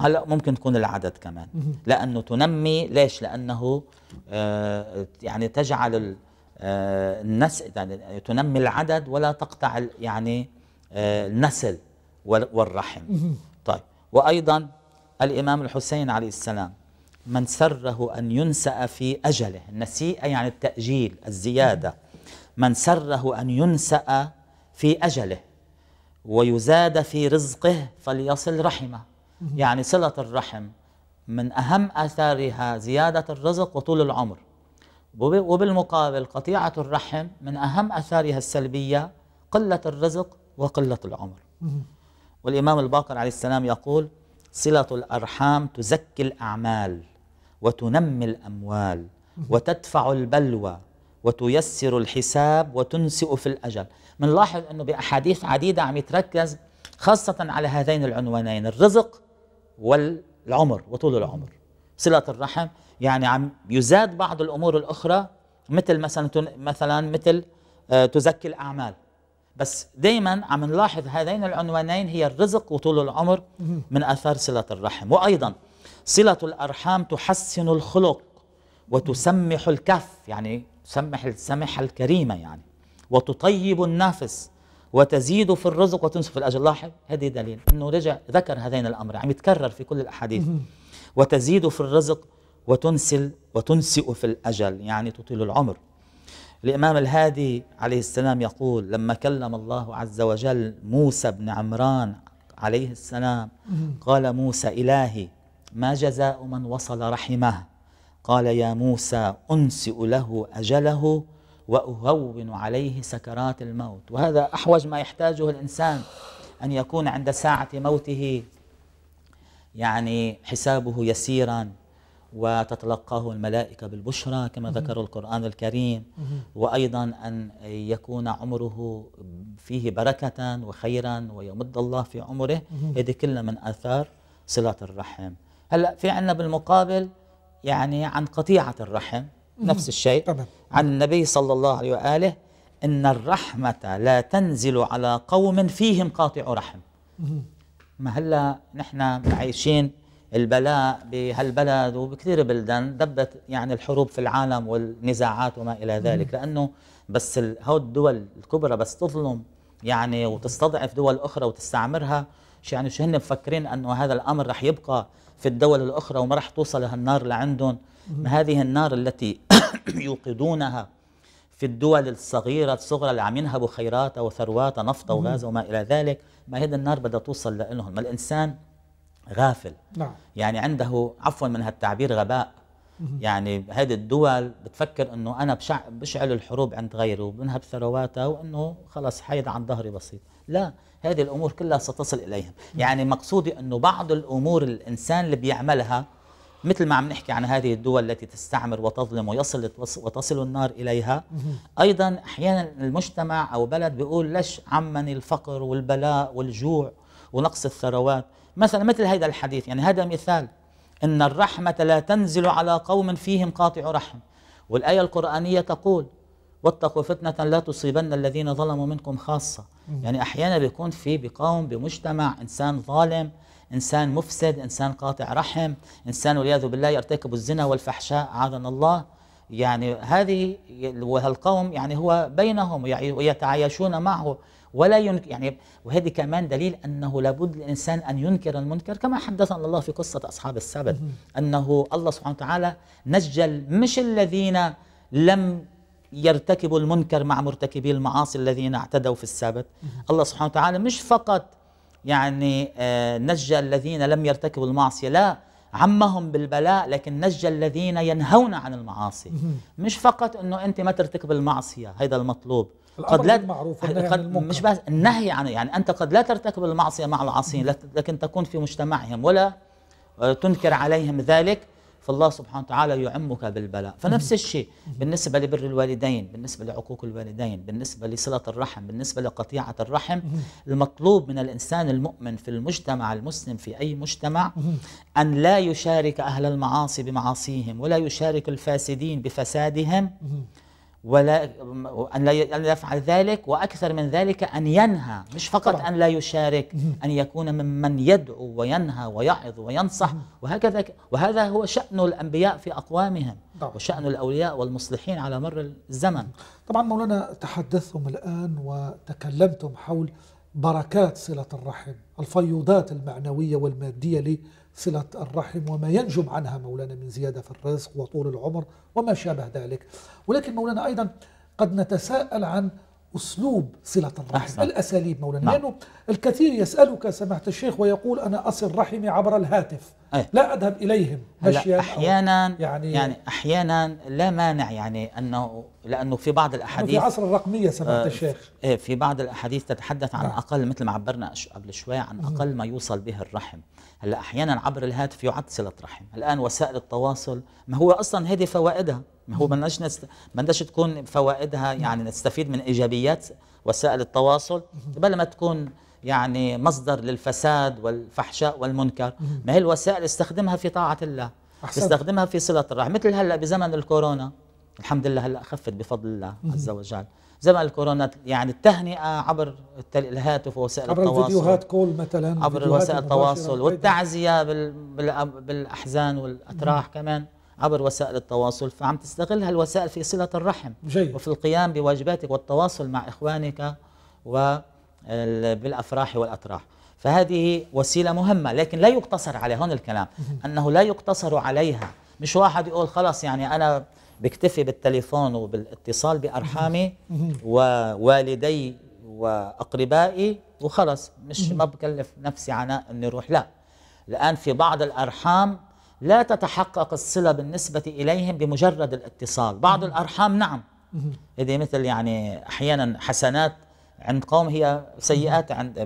هلا ممكن تكون العدد كمان لانه تنمي ليش لانه آه يعني تجعل آه النسل يعني تنمي العدد ولا تقطع يعني آه النسل والرحم طيب وايضا الامام الحسين عليه السلام من سره ان ينسأ في اجله النسيئه يعني التاجيل الزياده من سره ان ينسأ في اجله ويزاد في رزقه فليصل رحمه يعني صلة الرحم من أهم أثارها زيادة الرزق وطول العمر وبالمقابل قطيعة الرحم من أهم أثارها السلبية قلة الرزق وقلة العمر والإمام الباقر عليه السلام يقول صلة الأرحام تزكي الأعمال وتنمي الأموال وتدفع البلوى وتيسر الحساب وتنسئ في الأجل منلاحظ أنه بأحاديث عديدة عم يتركز خاصة على هذين العنوانين الرزق والعمر وطول العمر صلة الرحم يعني عم يزاد بعض الأمور الأخرى مثل مثلا مثلا مثل آه، تزكي الأعمال بس دائما عم نلاحظ هذين العنوانين هي الرزق وطول العمر من أثار صلة الرحم وأيضا صلة الأرحام تحسن الخلق وتسمح الكف يعني تسمح السمحة الكريمة يعني وتطيب النفس وتزيد في الرزق وتنسف في الاجر لاحظ هذه دليل انه رجع ذكر هذين الامرين عم يتكرر في كل الاحاديث وتزيد في الرزق وتنسل وتنسئ في الاجل يعني تطيل العمر الامام الهادي عليه السلام يقول لما كلم الله عز وجل موسى بن عمران عليه السلام قال موسى الهي ما جزاء من وصل رحمه قال يا موسى انسئ له اجله وأهون عليه سكرات الموت وهذا أحوج ما يحتاجه الإنسان أن يكون عند ساعة موته يعني حسابه يسيرا وتتلقاه الملائكة بالبشرى كما ذكر القرآن الكريم وأيضا أن يكون عمره فيه بركة وخيرا ويمد الله في عمره هذه كلها من آثار صلة الرحم هلأ في عندنا بالمقابل يعني عن قطيعة الرحم نفس الشيء طبعا. عن النبي صلى الله عليه وآله إن الرحمة لا تنزل على قوم فيهم قاطع رحم ما هلا نحن عايشين البلاء بهالبلد وبكثير بلدان دبت يعني الحروب في العالم والنزاعات وما إلى ذلك لأنه بس هو الدول الكبرى بس تظلم يعني وتستضعف دول أخرى وتستعمرها يعني شو هن مفكرين أنه هذا الأمر رح يبقى في الدول الأخرى وما رح توصل هالنار لعندهم هذه النار التي يوقدونها في الدول الصغيرة الصغرى اللي عم ينهبوا خيرات أو ثروات نفط وغاز وما إلى ذلك ما هي النار بدها توصل لهم ما الإنسان غافل نعم. يعني عنده عفوا من هالتعبير غباء يعني هذه الدول بتفكر انه انا بشع بشعل الحروب عند غيره وبنهب ثرواتها وانه خلص حيد عن ظهري بسيط لا هذه الامور كلها ستصل اليهم يعني مقصودي انه بعض الامور الانسان اللي بيعملها مثل ما عم نحكي عن هذه الدول التي تستعمر وتظلم ويصل وتصل النار اليها ايضا احيانا المجتمع او بلد بيقول ليش عمني الفقر والبلاء والجوع ونقص الثروات مثلا مثل هذا الحديث يعني هذا مثال ان الرحمه لا تنزل على قوم فيهم قاطع رحم والايه القرانيه تقول واتقوا فتنة لا تصيبن الذين ظلموا منكم خاصة يعني أحيانا بيكون في بقوم بمجتمع إنسان ظالم إنسان مفسد إنسان قاطع رحم إنسان والعياذ بالله يرتكب الزنا والفحشاء أعاذنا الله يعني هذه وهالقوم يعني هو بينهم يعني ويتعايشون معه ولا ينكر يعني وهذه كمان دليل انه لابد للانسان ان ينكر المنكر كما حدثنا الله في قصه اصحاب السبت انه الله سبحانه وتعالى نجى مش الذين لم يرتكبوا المنكر مع مرتكبي المعاصي الذين اعتدوا في السبت الله سبحانه وتعالى مش فقط يعني آه، نجى الذين لم يرتكبوا المعصية لا عمهم بالبلاء لكن نجى الذين ينهون عن المعاصي مش فقط انه انت ما ترتكب المعصية هذا المطلوب قد لا المعروف قد مش بس النهي عن يعني انت قد لا ترتكب المعصية مع العاصين لكن تكون في مجتمعهم ولا آه، تنكر عليهم ذلك فالله سبحانه وتعالى يعمك بالبلاء فنفس الشيء بالنسبة لبر الوالدين بالنسبة لعقوق الوالدين بالنسبة لصلة الرحم بالنسبة لقطيعة الرحم المطلوب من الإنسان المؤمن في المجتمع المسلم في أي مجتمع أن لا يشارك أهل المعاصي بمعاصيهم ولا يشارك الفاسدين بفسادهم ولا أن لا يفعل ذلك وأكثر من ذلك أن ينهى مش فقط طبعا. أن لا يشارك أن يكون ممن يدعو وينهى ويعظ وينصح وهكذا وهذا هو شأن الأنبياء في أقوامهم طبعا. وشأن الأولياء والمصلحين على مر الزمن طبعا مولانا تحدثتم الآن وتكلمتم حول بركات صلة الرحم الفيوضات المعنوية والمادية صلة الرحم وما ينجم عنها مولانا من زيادة في الرزق وطول العمر وما شابه ذلك ولكن مولانا أيضا قد نتساءل عن أسلوب صلة الرحم أحسن. الأساليب مولانا نعم. لأنه الكثير يسألك سماحة الشيخ ويقول أنا أصل رحمي عبر الهاتف أيه. لا أذهب إليهم مشيا أحيانا يعني, يعني أحيانا لا مانع يعني أنه لأنه في بعض الأحاديث في عصر الرقمية سماحة آه الشيخ إيه، في بعض الأحاديث تتحدث عن نعم. أقل مثل ما عبرنا قبل شوي عن أقل ما يوصل به الرحم هلا احيانا عبر الهاتف يعد صله رحم الان وسائل التواصل ما هو اصلا هذه فوائدها ما هو بدناش نست... بدناش تكون فوائدها يعني نستفيد من ايجابيات وسائل التواصل بل ما تكون يعني مصدر للفساد والفحشاء والمنكر ما هي الوسائل استخدمها في طاعه الله أحسن. استخدمها في صله الرحم مثل هلا بزمن الكورونا الحمد لله هلا خفت بفضل الله عز وجل زمن الكورونا يعني التهنئه عبر الهاتف ووسائل عبر التواصل عبر الفيديوهات كول مثلا عبر وسائل التواصل والتعزيه بالاحزان والاتراح م. كمان عبر وسائل التواصل فعم تستغل هالوسائل في صله الرحم جيد. وفي القيام بواجباتك والتواصل مع اخوانك وبالافراح والاتراح فهذه وسيله مهمه لكن لا يقتصر عليها هون الكلام انه لا يقتصر عليها مش واحد يقول خلص يعني انا بكتفي بالتليفون وبالاتصال بارحامي ووالدي واقربائي وخلص مش ما بكلف نفسي عناء اني اروح لا الان في بعض الارحام لا تتحقق الصله بالنسبه اليهم بمجرد الاتصال بعض الارحام نعم هذه مثل يعني احيانا حسنات عند قوم هي سيئات عند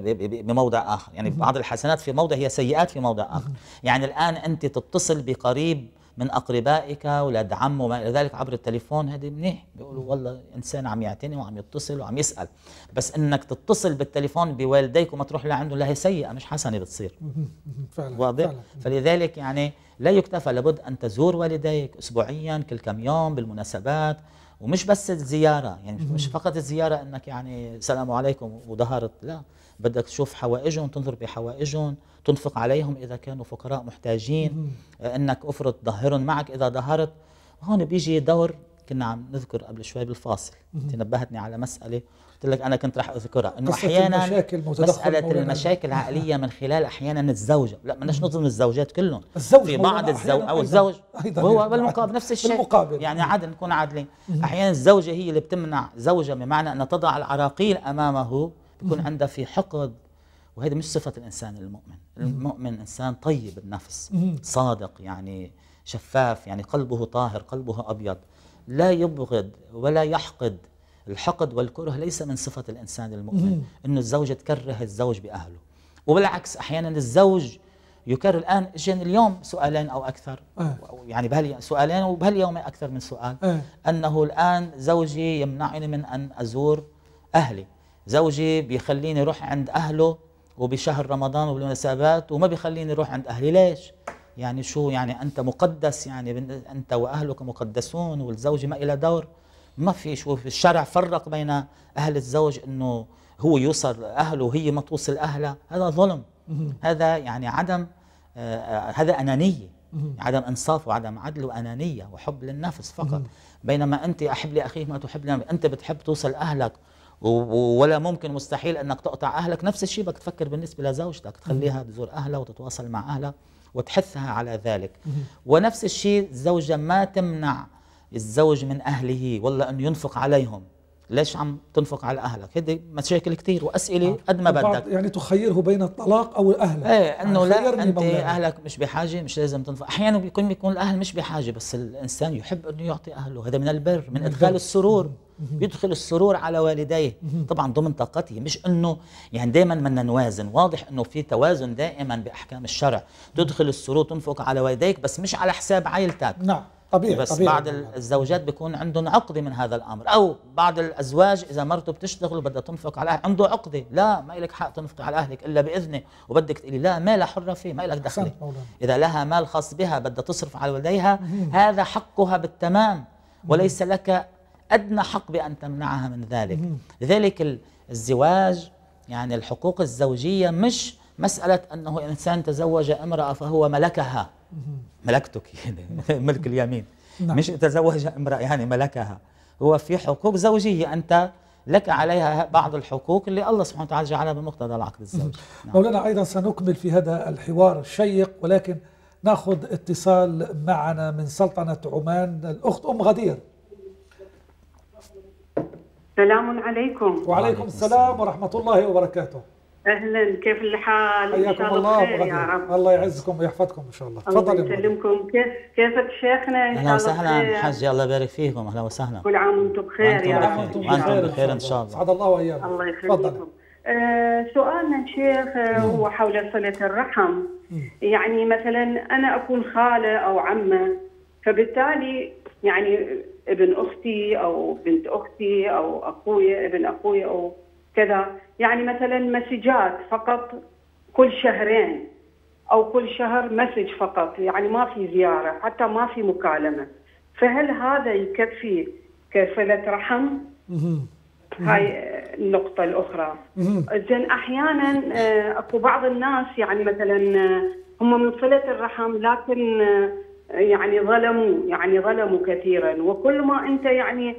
بموضع اخر يعني بعض الحسنات في موضع هي سيئات في موضع اخر يعني الان انت تتصل بقريب من اقربائك اولاد عم وما الى ذلك عبر التليفون هذه منيح بيقولوا والله انسان عم يعتني وعم يتصل وعم يسال بس انك تتصل بالتليفون بوالديك وما تروح لعنده لا هي سيئه مش حسنه بتصير فعلا واضح فعلا. فلذلك يعني لا يكتفى لابد ان تزور والديك اسبوعيا كل كم يوم بالمناسبات ومش بس الزياره يعني مش فقط الزياره انك يعني السلام عليكم وظهرت لا بدك تشوف حوائجهم تنظر بحوائجهم تنفق عليهم اذا كانوا فقراء محتاجين انك افرض ظهرهم معك اذا ظهرت هون بيجي دور كنا عم نذكر قبل شوي بالفاصل انت نبهتني على مساله قلت لك انا كنت راح اذكرها انه احيانا مساله المشاكل العائليه من خلال احيانا الزوجه لا بدناش نظلم الزوجات كلهم الزوج في بعض الزوج او الزوج أيضاً هو بالمقابل نفس الشيء بالمقابل يعني عدل نكون عادلين احيانا الزوجه هي اللي بتمنع زوجه بمعنى ان تضع العراقيل امامه يكون عندها في حقد وهذا مش صفة الإنسان المؤمن المؤمن إنسان طيب النفس صادق يعني شفاف يعني قلبه طاهر قلبه أبيض لا يبغض ولا يحقد الحقد والكره ليس من صفة الإنسان المؤمن أنه الزوجة تكره الزوج بأهله وبالعكس أحيانا الزوج يكرر الآن جن اليوم سؤالين أو أكثر أه. يعني بهال سؤالين وبهاليوم أكثر من سؤال أه. أنه الآن زوجي يمنعني من أن أزور أهلي زوجي بيخليني اروح عند اهله وبشهر رمضان وبالمناسبات وما بيخليني اروح عند اهلي ليش يعني شو يعني انت مقدس يعني انت واهلك مقدسون والزوجه ما إلى دور ما في شو في الشرع فرق بين اهل الزوج انه هو يوصل اهله وهي ما توصل اهلها هذا ظلم هذا يعني عدم آه هذا انانيه عدم انصاف وعدم عدل وانانيه وحب للنفس فقط بينما انت احب لاخيك ما تحب لنفسك انت بتحب توصل اهلك ولا ممكن مستحيل انك تقطع اهلك نفس الشيء بدك تفكر بالنسبه لزوجتك تخليها تزور اهلها وتتواصل مع اهلها وتحثها على ذلك ونفس الشيء الزوجه ما تمنع الزوج من اهله والله انه ينفق عليهم ليش عم تنفق على اهلك هذه مشاكل كثير واسئله آه. قد ما بدك يعني تخيره بين الطلاق او الاهل ايه انه لا انت اهلك مش بحاجه مش لازم تنفق احيانا بيكون بيكون الاهل مش بحاجه بس الانسان يحب انه يعطي اهله هذا من البر من ادخال السرور بيدخل السرور على والديه طبعا ضمن طاقته مش انه يعني دائما بدنا نوازن واضح انه في توازن دائما باحكام الشرع تدخل السرور تنفق على والديك بس مش على حساب عائلتك نعم طبيعي بس طبيعي بعض الزوجات بيكون عندهم عقده من هذا الامر او بعض الازواج اذا مرته بتشتغل وبدها تنفق على أهل. عنده عقده لا ما لك حق تنفق على اهلك الا باذنه وبدك تقولي لا مالها حره فيه ما لك دخل اذا لها مال خاص بها بدها تصرف على والديها هذا حقها بالتمام وليس لك أدنى حق بأن تمنعها من ذلك لذلك الزواج يعني الحقوق الزوجية مش مسألة أنه إنسان تزوج امرأة فهو ملكها ملكتك يعني ملك اليمين نعم. مش تزوج امرأة يعني ملكها هو في حقوق زوجية أنت لك عليها بعض الحقوق اللي الله سبحانه وتعالى جعلها بمقتضى العقد الزوجي نعم. مولانا أيضا سنكمل في هذا الحوار الشيق ولكن ناخذ اتصال معنا من سلطنة عمان الأخت أم غدير سلام عليكم وعليكم السلام ورحمة الله وبركاته اهلا كيف الحال حياكم الله يا رب الله يعزكم ويحفظكم ان شاء الله تفضل الله يسلمكم كيف كيفك شيخنا ان شاء الله اهلا وسهلا حجي الله يبارك فيكم اهلا وسهلا كل عام وانتم بخير يا رب وانتم بخير, بخير ان شاء الله اسعد الله واياكم الله يخليكم تفضل آه، سؤالنا شيخ آه، هو حول صلة الرحم يعني مثلا أنا أكون خالة أو عمة فبالتالي يعني ابن اختي او بنت اختي او اخويا ابن اخويا او كذا يعني مثلا مسجات فقط كل شهرين او كل شهر مسج فقط يعني ما في زياره حتى ما في مكالمه فهل هذا يكفي كصله رحم؟ هاي النقطة الأخرى زين أحيانا آه، أكو بعض الناس يعني مثلا آه، هم من صلة الرحم لكن آه، يعني ظلموا يعني ظلموا كثيرا وكل ما انت يعني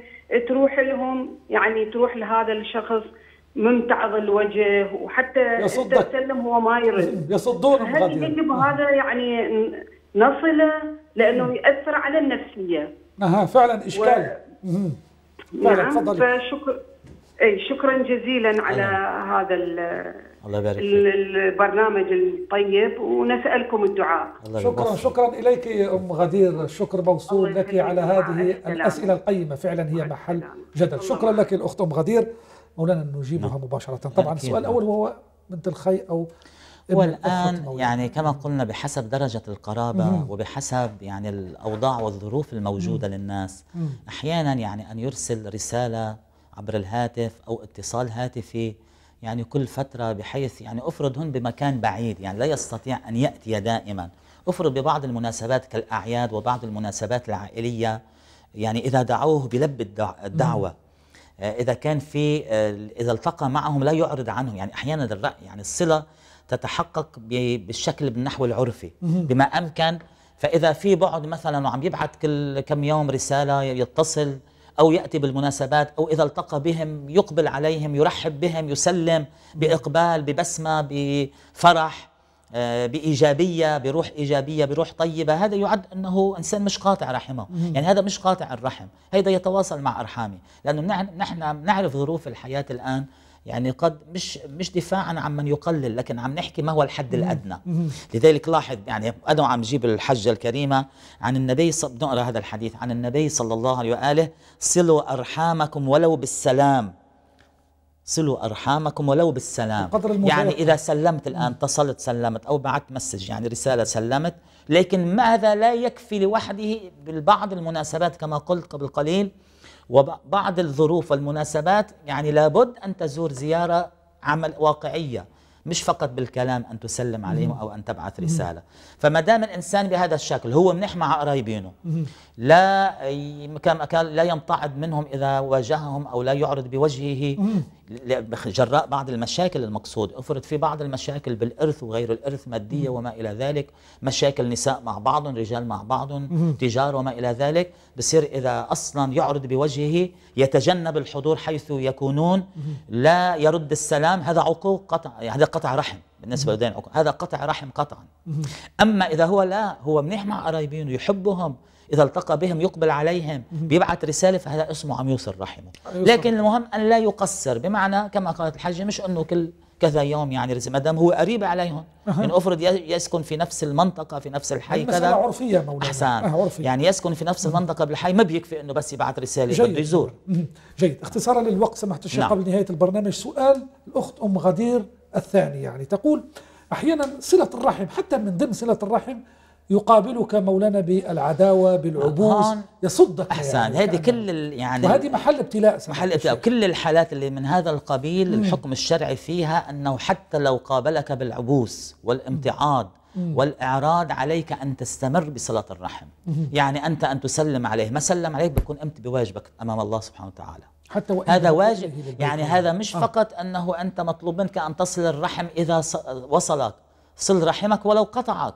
تروح لهم يعني تروح لهذا الشخص ممتعض الوجه وحتى يصدك تسلم هو ما يرد يصدون هل يجب نعم. هذا يعني نصله لانه ياثر على النفسيه اها فعلا اشكال و... فعلا نعم فشكرا فشكر اي شكرا جزيلا على هذا الله يبارك البرنامج الطيب ونسالكم الدعاء شكرا شكرا اليك يا ام غدير الشكر موصول لك على هذه الاسئله القيمه فعلا هي محل جدل شكرا لك الاخت ام غدير مولانا نجيبها نعم. مباشره طبعا السؤال الاول وهو بنت الخي او والآن يعني كما قلنا بحسب درجة القرابة مم. وبحسب يعني الأوضاع والظروف الموجودة مم. للناس مم. أحيانا يعني أن يرسل رسالة عبر الهاتف أو اتصال هاتفي يعني كل فترة بحيث يعني افرض هن بمكان بعيد يعني لا يستطيع أن يأتي دائما أفرض ببعض المناسبات كالأعياد وبعض المناسبات العائلية يعني إذا دعوه بلب الدعوة آه، إذا كان في آه، إذا التقى معهم لا يعرض عنهم يعني أحيانا الرأي يعني الصلة تتحقق بالشكل بالنحو العرفي بما أمكن فإذا في بعد مثلا وعم يبعث كل كم يوم رسالة يتصل أو يأتي بالمناسبات أو إذا التقى بهم يقبل عليهم يرحب بهم يسلم بإقبال ببسمة بفرح آه، بإيجابية بروح إيجابية بروح طيبة هذا يعد أنه إنسان مش قاطع رحمه يعني هذا مش قاطع الرحم هذا يتواصل مع أرحامي لأنه نحن نعرف ظروف الحياة الآن يعني قد مش مش دفاعا عن من يقلل لكن عم نحكي ما هو الحد الادنى لذلك لاحظ يعني انا عم جيب الحجه الكريمه عن النبي صلى نقرا هذا الحديث عن النبي صلى الله عليه واله صلوا ارحامكم ولو بالسلام صلوا ارحامكم ولو بالسلام يعني اذا سلمت الان اتصلت سلمت او بعثت مسج يعني رساله سلمت لكن ماذا لا يكفي لوحده بالبعض المناسبات كما قلت قبل قليل وبعض الظروف والمناسبات يعني لابد أن تزور زيارة عمل واقعية مش فقط بالكلام أن تسلم عليهم أو أن تبعث رسالة فما دام الإنسان بهذا الشكل هو منيح مع قرايبينه لا لا يمتعض منهم إذا واجههم أو لا يعرض بوجهه جراء بعض المشاكل المقصود أفرض في بعض المشاكل بالإرث وغير الإرث مادية وما إلى ذلك مشاكل نساء مع بعض رجال مع بعض تجار وما إلى ذلك بصير إذا أصلا يعرض بوجهه يتجنب الحضور حيث يكونون لا يرد السلام هذا عقوق قطع هذا قطع رحم بالنسبه للدين هذا قطع رحم قطعا اما اذا هو لا هو منيح مع قرايبينه يحبهم اذا التقى بهم يقبل عليهم بيبعث رساله فهذا اسمه عم يوصل رحمه لكن المهم ان لا يقصر بمعنى كما قالت الحاجه مش انه كل كذا يوم يعني ما دام هو قريب عليهم أه. يعني افرض يسكن في نفس المنطقه في نفس الحي كذا عرفيه مولانا احسان أه عرفية. يعني يسكن في نفس المنطقه بالحي ما بيكفي انه بس يبعث رساله بده يزور جيد اختصارا للوقت سمحت الشيخ نعم. قبل نهايه البرنامج سؤال الاخت ام غدير الثاني يعني تقول أحيانا صلة الرحم حتى من ضمن صلة الرحم يقابلك مولانا بالعداوة بالعبوس يصدك يعني أحسن يعني هذه كل يعني وهذه محل ابتلاء محل ابتلاء كل الحالات اللي من هذا القبيل مم. الحكم الشرعي فيها أنه حتى لو قابلك بالعبوس والامتعاض مم. والإعراض عليك أن تستمر بصلة الرحم مم. يعني أنت أن تسلم عليه ما سلم عليك بيكون أنت بواجبك أمام الله سبحانه وتعالى حتى وإن هذا واجب يعني هذا مش آه. فقط أنه أنت مطلوب منك أن تصل الرحم إذا وصلك صل رحمك ولو قطعك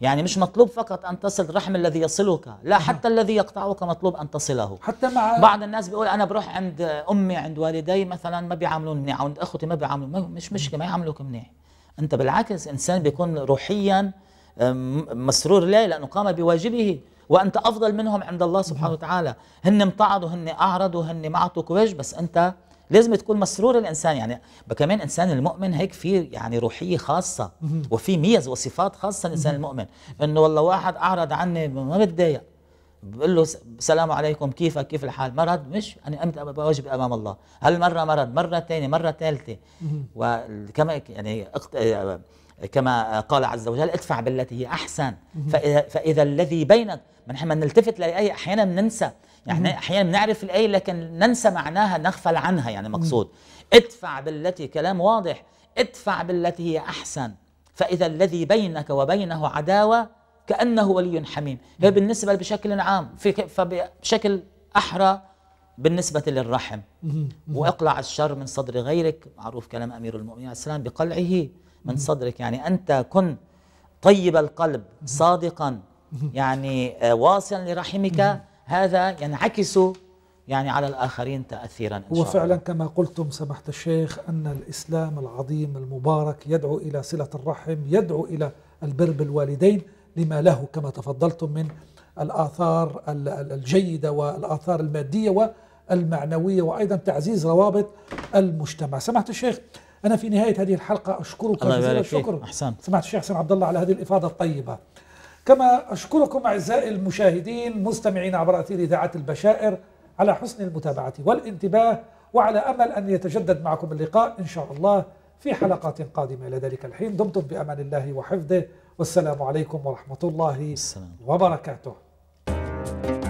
يعني مش مطلوب فقط أن تصل الرحم الذي يصلك لا نعم. حتى آه. الذي يقطعك مطلوب أن تصله حتى مع بعض الناس بيقول أنا بروح عند أمي عند والدي مثلا ما بيعاملوني منيح عند أخوتي ما بيعاملوني مش مشكلة ما يعاملوك منيح أنت بالعكس إنسان بيكون روحيا مسرور ليه لأنه قام بواجبه وانت افضل منهم عند الله سبحانه وتعالى هن امتعضوا هن اعرضوا هن ما اعطوك وجه بس انت لازم تكون مسرور الانسان يعني كمان انسان المؤمن هيك في يعني روحيه خاصه وفي ميز وصفات خاصه الانسان المؤمن انه والله واحد اعرض عني ما بتضايق بقول له السلام عليكم كيفك كيف الحال مرض مش انا امتى بواجبي امام الله هالمره مرض مره ثانيه مره ثالثه وكما يعني كما قال عز وجل ادفع بالتي هي احسن فاذا, فإذا الذي بينك من حين نلتفت للايه احيانا بننسى يعني احيانا بنعرف الايه لكن ننسى معناها نغفل عنها يعني مقصود ادفع بالتي كلام واضح ادفع بالتي هي احسن فاذا الذي بينك وبينه عداوه كانه ولي حميم هي بالنسبه بشكل عام في فبشكل احرى بالنسبة للرحم وإقلع الشر من صدر غيرك معروف كلام أمير المؤمنين عليه السلام بقلعه من صدرك يعني أنت كن طيب القلب صادقا يعني آه، واصلا لرحمك هذا ينعكس يعني, على الآخرين تأثيرا إن هو فعلا كما قلتم سماحة الشيخ أن الإسلام العظيم المبارك يدعو إلى صلة الرحم يدعو إلى البر بالوالدين لما له كما تفضلتم من الآثار الجيدة والآثار المادية والمعنوية وأيضا تعزيز روابط المجتمع سمحت الشيخ أنا في نهاية هذه الحلقة أشكرك جزيل الشكر أحسن. سمعت الشيخ حسين عبد الله على هذه الإفاضة الطيبة كما أشكركم أعزائي المشاهدين مستمعين عبر أثير إذاعة البشائر على حسن المتابعة والانتباه وعلى أمل أن يتجدد معكم اللقاء إن شاء الله في حلقات قادمة إلى ذلك الحين دمتم بأمان الله وحفظه والسلام عليكم ورحمة الله السلام. وبركاته